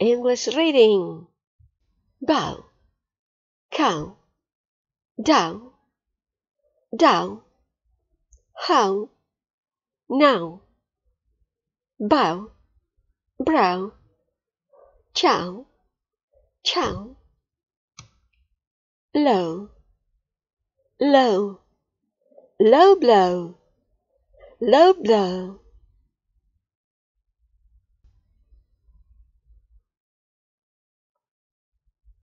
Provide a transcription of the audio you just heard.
English reading. Bow, cow, dow, dow, how, now, bow, brow, chow, chow, low, low, low blow, low blow.